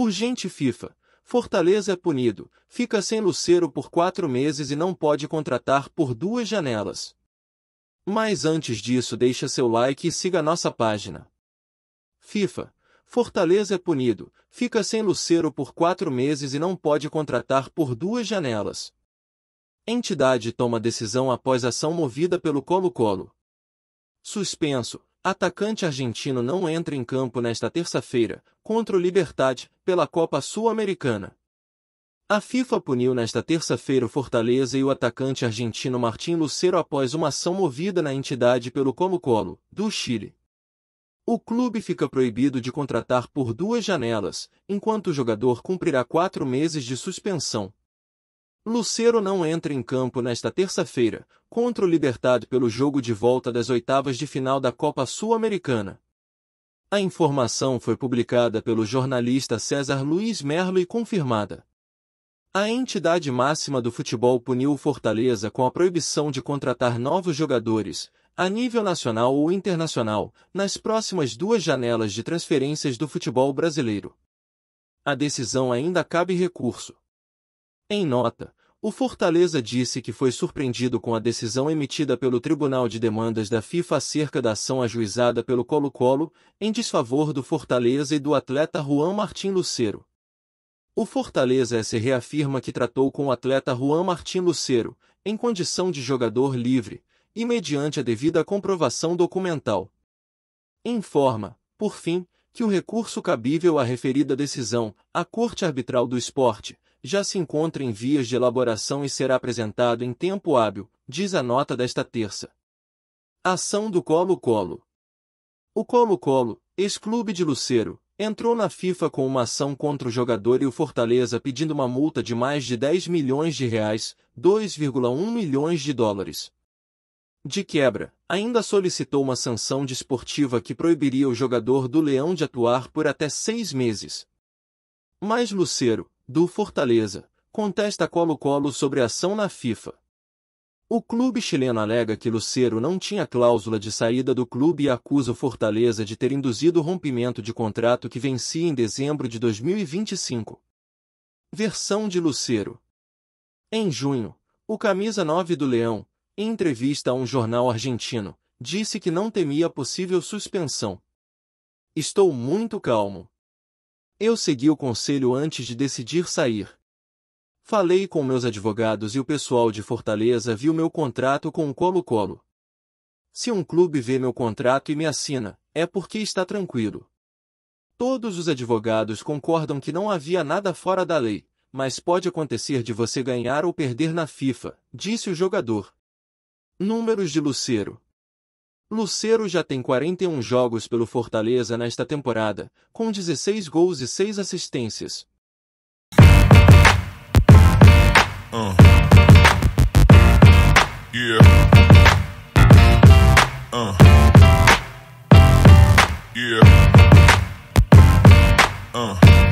Urgente FIFA. Fortaleza é punido, fica sem Lucero por quatro meses e não pode contratar por duas janelas. Mas antes disso, deixa seu like e siga nossa página. FIFA. Fortaleza é punido, fica sem Lucero por quatro meses e não pode contratar por duas janelas. Entidade toma decisão após ação movida pelo Colo-Colo. Suspenso. Atacante argentino não entra em campo nesta terça-feira, contra o Libertad, pela Copa Sul-Americana. A FIFA puniu nesta terça-feira o Fortaleza e o atacante argentino Martim Lucero após uma ação movida na entidade pelo Colo-Colo, do Chile. O clube fica proibido de contratar por duas janelas, enquanto o jogador cumprirá quatro meses de suspensão. Lucero não entra em campo nesta terça-feira, contra o Libertad pelo jogo de volta das oitavas de final da Copa Sul-Americana. A informação foi publicada pelo jornalista César Luiz Merlo e confirmada. A entidade máxima do futebol puniu o Fortaleza com a proibição de contratar novos jogadores, a nível nacional ou internacional, nas próximas duas janelas de transferências do futebol brasileiro. A decisão ainda cabe recurso. Em nota, o Fortaleza disse que foi surpreendido com a decisão emitida pelo Tribunal de Demandas da FIFA acerca da ação ajuizada pelo Colo-Colo, em desfavor do Fortaleza e do atleta Juan Martim Lucero. O Fortaleza S reafirma que tratou com o atleta Juan Martim Lucero, em condição de jogador livre, e mediante a devida comprovação documental. Informa, por fim, que o recurso cabível à referida decisão, a Corte Arbitral do Esporte, já se encontra em vias de elaboração e será apresentado em tempo hábil, diz a nota desta terça. Ação do Colo-Colo O Colo-Colo, ex-clube de Luceiro, entrou na FIFA com uma ação contra o jogador e o Fortaleza pedindo uma multa de mais de 10 milhões de reais, 2,1 milhões de dólares. De quebra, ainda solicitou uma sanção desportiva que proibiria o jogador do Leão de atuar por até seis meses. Mas Luceiro, do Fortaleza, contesta Colo-Colo sobre ação na FIFA. O clube chileno alega que Lucero não tinha cláusula de saída do clube e acusa o Fortaleza de ter induzido o rompimento de contrato que vencia em dezembro de 2025. Versão de Lucero Em junho, o camisa 9 do Leão, em entrevista a um jornal argentino, disse que não temia possível suspensão. Estou muito calmo. Eu segui o conselho antes de decidir sair. Falei com meus advogados e o pessoal de Fortaleza viu meu contrato com o Colo-Colo. Se um clube vê meu contrato e me assina, é porque está tranquilo. Todos os advogados concordam que não havia nada fora da lei, mas pode acontecer de você ganhar ou perder na FIFA, disse o jogador. Números de Lucero. Lucero já tem 41 jogos pelo Fortaleza nesta temporada, com 16 gols e 6 assistências. Uh. Yeah. Uh. Yeah. Uh.